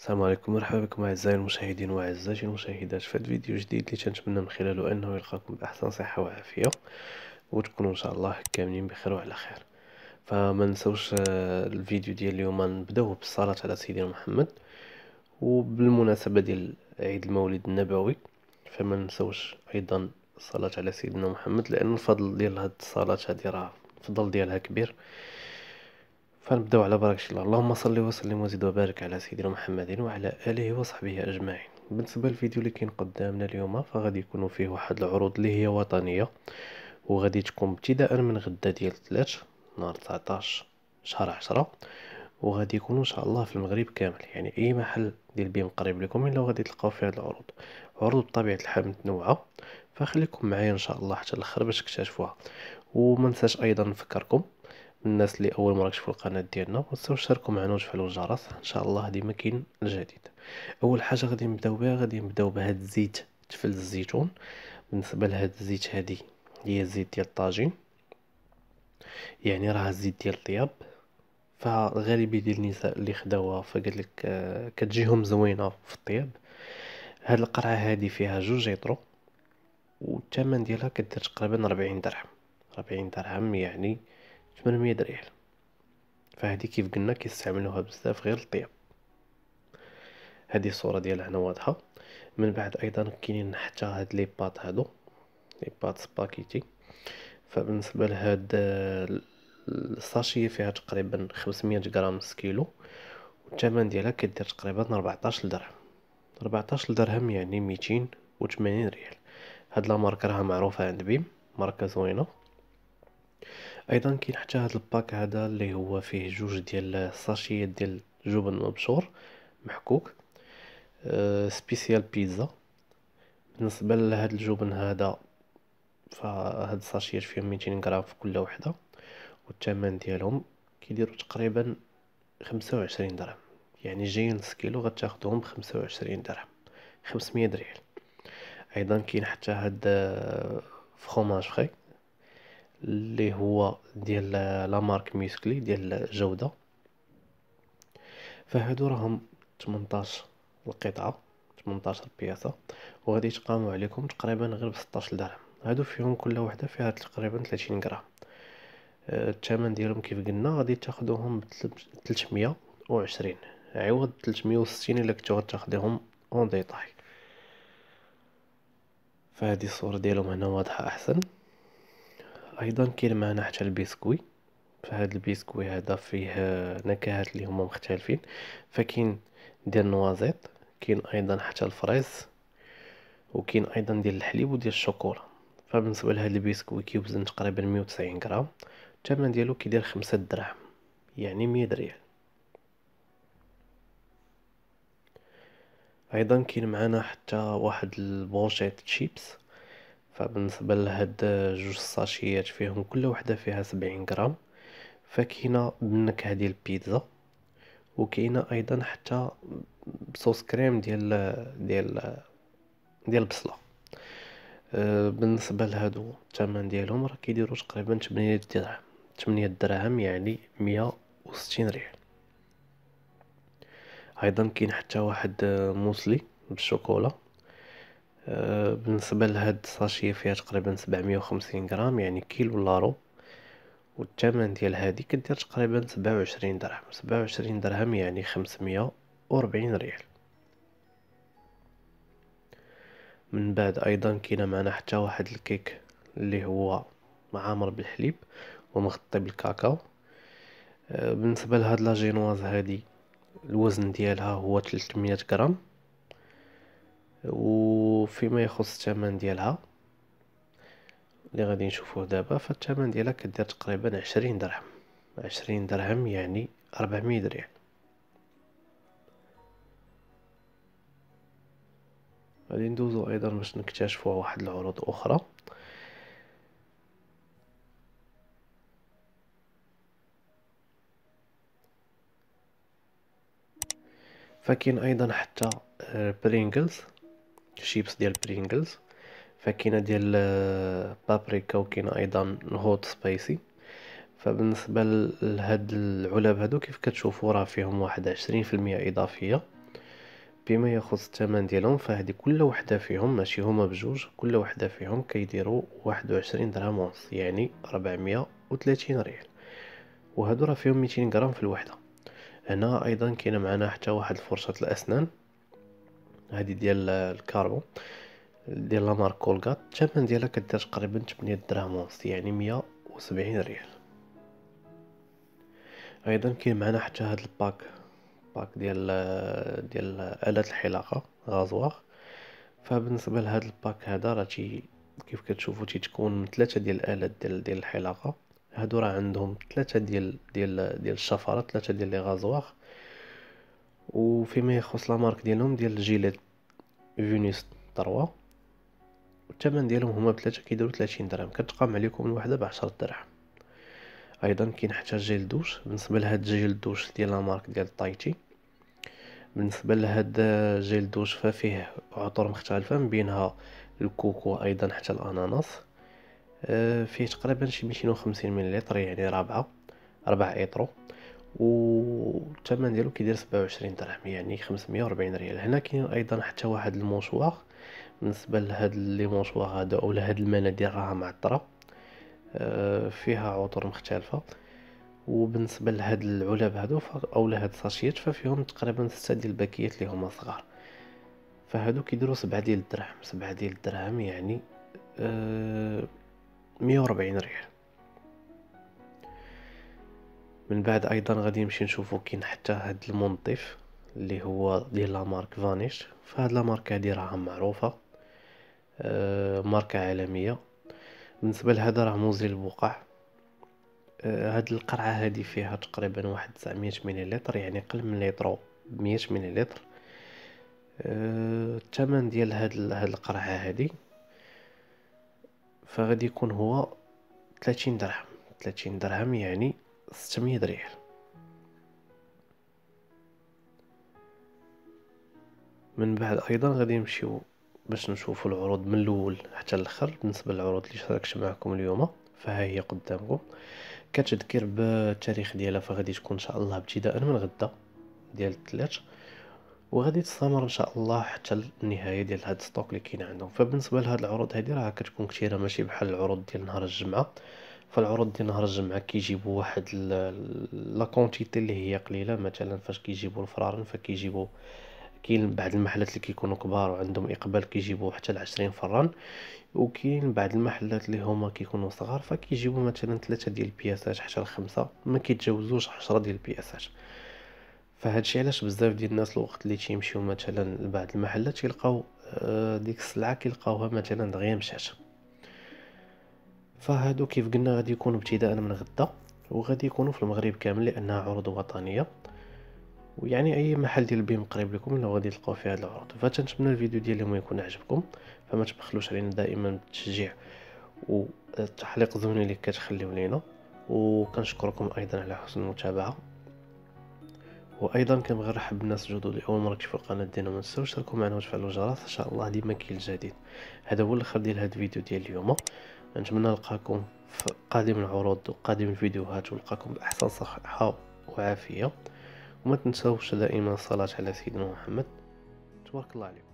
السلام عليكم مرحبا بكم اعزائي المشاهدين واعزائي المشاهدات في هذا الفيديو الجديد اللي تنتمنى من خلاله انه يلقاكم باحسن صحه وعافيه وتكونوا ان شاء الله كاملين بخير وعلى خير فما نساوش آه، الفيديو ديال اليوم نبداو بالصلاه على سيدنا محمد وبالمناسبه ديال عيد المولد النبوي فما نساوش ايضا الصلاه على سيدنا محمد لان الفضل ديال هاد الصلاه هذه راه الفضل ديالها كبير فنبداو على بركة الله اللهم صل وسلم وزد وبارك على سيدنا محمد وعلى آله وصحبه أجمعين بالنسبة للفيديو اللي كاين قدامنا اليوم فغادي يكونوا فيه واحد العروض اللي هي وطنية وغادي تكون ابتداء من غدا ديال الثلاث نهار 19 شهر 10 وغادي يكونوا ان شاء الله في المغرب كامل يعني اي محل ديال بيم قريب لكم الا غادي تلقاو فيه هاد العروض عروض بطبيعه الحال متنوعه فخليكم معايا ان شاء الله حتى الاخر باش تكتشفوها وما ايضا نفكركم الناس اللي اول مره يشوفوا القناه ديالنا متنساوش تشاركوا معنا وتفعلوا الجرس ان شاء الله ديما كاين الجديد اول حاجه غادي نبداو بها غادي نبداو بهاد الزيت تفل الزيتون بالنسبه لهاد الزيت هادي هي الزيت ديال الطاجين يعني راه الزيت ديال الطياب فالغالبيه ديال النساء اللي خداوها فقال لك آه، كتجيهم زوينه في الطياب هاد القرعه هادي فيها جوج يطرو والثمن ديالها كدير تقريبا 40 درهم 40 درهم يعني 800 ريال فهادي كيف قلنا كيستعملوها بزاف غير الطياب هذه الصوره ديالها هنا واضحه من بعد ايضا كاينين حتى هاد لي بات هادو لي بات سباكيتي فبالنسبه لهاد الساشيه فيها تقريبا 500 غرام كيلو والثمن ديالها كدير تقريبا 14 درهم 14 درهم يعني 280 ريال هاد لا ماركه راها معروفه عند بيم ماركه زوينه ايضا كاين حتى هذا الباك هذا اللي هو فيه جوج ديال الساشيات ديال جبن مبشور محكوك أه سبيسيال بيتزا بالنسبه لهذا الجبن هذا فهاد الساشيات فيهم 200 غرام في كل وحده والثمن ديالهم كيديروا تقريبا 25 درهم يعني جايين نص كيلو غتاخذهم ب 25 درهم 500 ريال ايضا كاين حتى هاد آه، فخوماج فري اللي هو ديال لا مارك ميسكلي ديال الجوده فهادو راهم 18 القطعه 18 بياسه وغادي يتقاموا عليكم تقريبا غير ب 16 درهم هادو فيهم كل وحده فيها تقريبا 30 غرام آه، الثمن ديالهم كيف قلنا غادي تاخذوهم ب 320 عوض 360 الا كنتو غتاخذيهم اون ديتاي فهذه الصوره ديالهم هنا واضحه احسن ايضا كاين معنا حتى البسكوي فهاد البسكوي هذا فيه آه، نكهات اللي هما مختلفين فكاين ديال النوازيت كاين ايضا حتى الفريز وكاين ايضا ديال الحليب وديال الشوكولا فبالنسبه لهاد البسكوي كيوزن تقريبا 190 غرام الثمن ديالو كيدير 5 دراهم يعني 100 ريال ايضا كاين معنا حتى واحد البونشيط شيبس فبالنسبه لهاد جوج ساشيات فيهم كل وحده فيها سبعين غرام فكاينه بالنكهه ديال البيتزا وكينا ايضا حتى بصوص كريم ديال ديال ديال البصله أه، بالنسبه لهادو الثمن ديالهم راه كيديرو تقريبا تمنية درهم تمنية دراهم يعني مية ستين ريال ايضا كاين حتى واحد موسلي بالشوكولا آه، بالنسبه لهاد الساشيه فيها تقريبا 750 غرام يعني كيلو لارو والثمن ديال هادي كدير تقريبا 27 درهم 27 درهم يعني 540 ريال من بعد ايضا كاينه معنا حتى واحد الكيك اللي هو معامر بالحليب ومغطي بالكاكاو آه، بالنسبه لهاد لاجينواز هادي الوزن ديالها هو 300 غرام وفيما يخص الثمن ديالها اللي غادي نشوفوه دابا فالثمن ديالها كدير تقريبا عشرين درهم عشرين درهم يعني ربعمية درهم غادي ندوزو ايضا باش نكتشفوا واحد العروض اخرى فكاين ايضا حتى برينجلز آه، شيبس ديال برينجلز فكاينه ديال بابريكا آه، وكينا ايضا هوت سبايسي فبالنسبه لهاد العلب هادو كيف كتشوفوا راه فيهم واحد عشرين في المية اضافيه بما يخص الثمن ديالهم فهادي كل وحده فيهم ماشي هما بجوج كل وحده فيهم كيديروا واحد وعشرين درهم ونص يعني ربعمية وثلاثين ريال وهادو راه فيهم ميتين غرام في الوحده هنا ايضا كاينه معنا حتى واحد فرشه الاسنان هادي ديال الكاربون ديال مارك كولغات الثمن ديالها كدير تقريبا 8 دراهم ونص يعني 170 ريال ايضا كاين معنا حتى هاد الباك باك ديال ديال الات الحلاقه غازوار فبالنسبه لهاد الباك هذا راه تي كيف كتشوفوا تيتكون من ثلاثه ديال الالات ديال ديال الحلاقه هادو راه عندهم ثلاثه ديال ديال ديال الشفرات ثلاثه ديال لي غازوار وفيما يخص لا مارك ديالهم ديال الجيلات فينيس 3 والثمن ديالهم هما بثلاثه كيديروا 30 درهم كتقام عليكم الوحده ب 10 درهم ايضا كاين حتى جيل دوش بالنسبه لهاد جيل دوش ديال لا مارك ديال تايتي بالنسبه لهاد جيل دوش ففيه عطور مختلفه من بينها الكوكو ايضا حتى الاناناس آه، فيه تقريبا شي 250 مليلتر يعني رابعه ربع ايطرو والثمن ديالو كيدير 27 درهم يعني 540 ريال هنا كاين ايضا حتى واحد المونشوار بالنسبه لهاد لي مونشوار هذا اولا هاد المناديل راها معطره آه، فيها عطور مختلفه وبالنسبه لهاد العلب هادو او لهاد الساشيات ففيهم تقريبا ستة ديال الباكيات اللي هما صغار فهادو كيديروا سبعة ديال الدرهم سبعة ديال الدرهم يعني آه، مية ريال من بعد ايضا غادي نمشي نشوفو كاين حتى هاد المنظف اللي هو ديال لا مارك فانيش فهاد لا ماركه هادي راها معروفه آه ماركه عالميه بالنسبه لهذا راه مزيل البقع آه هاد القرعه هادي فيها تقريبا واحد 900 مليلتر يعني قل من ليطرو 100 مليلتر آه الثمن ديال هاد هاد القرعه هادي فغادي يكون هو 30 درهم 30 درهم يعني 600 ريال من بعد ايضا غادي نمشيو باش نشوفوا العروض من الاول حتى الاخر بالنسبه للعروض اللي شاركت معكم اليوم فها هي قدامكم كتذكر بالتاريخ ديالها فغادي تكون ان شاء الله ابتداء من غدا ديال الثلاث وغادي تستمر ان شاء الله حتى النهايه ديال هاد الستوك اللي كاين عندهم فبالنسبه لهاد العروض هادي راه كتكون كثيره ماشي بحال العروض ديال نهار الجمعه فالعروض ديال نهار الجمعة كيجيبو واحد لا كونتيتي اللي هي قليله مثلا فاش كيجيبو الفرارن فكيجيبو كاين بعض المحلات اللي كيكونوا كبار وعندهم اقبال كيجيبو حتى 20 فران وكاين بعض المحلات اللي هما كيكونوا صغار فكيجيبو مثلا ثلاثة ديال البياسات حتى لخمسة ما كيتجاوزوش عشرة ديال البياسات فهادشي علاش بزاف ديال الناس الوقت اللي تيمشيو مثلا لبعض المحلات تيلقاو آه، ديك السلعه كيلقاوها مثلا دغيا مشات فهادو كيف قلنا غادي يكونوا ابتداء من غدا وغادي يكونوا في المغرب كامل لانها عروض وطنيه ويعني اي محل ديال البيم قريب لكم لو غادي تلقاو فيه هاد العروض فتنتمنى الفيديو ديال اليوم يكون عجبكم فما تبخلوش علينا دائما بالتشجيع والتحليق الذهني اللي كتخليو لينا وكنشكركم ايضا على حسن المتابعه وايضا كنبغي نرحب بالناس الجدد اللي اول مره كتشوفوا القناه ديالنا ما تنساوش تشتركوا معنا وتفعلوا الجرس ان شاء الله ديما كاين الجديد هذا هو الاخر ديال هذا الفيديو ديال اليوم نتمنى نلقاكم في قادم العروض وقادم الفيديوهات ونلقاكم بأحسن صحة وعافية وما تنسوش دائما الصلاة على سيدنا محمد تبارك الله عليكم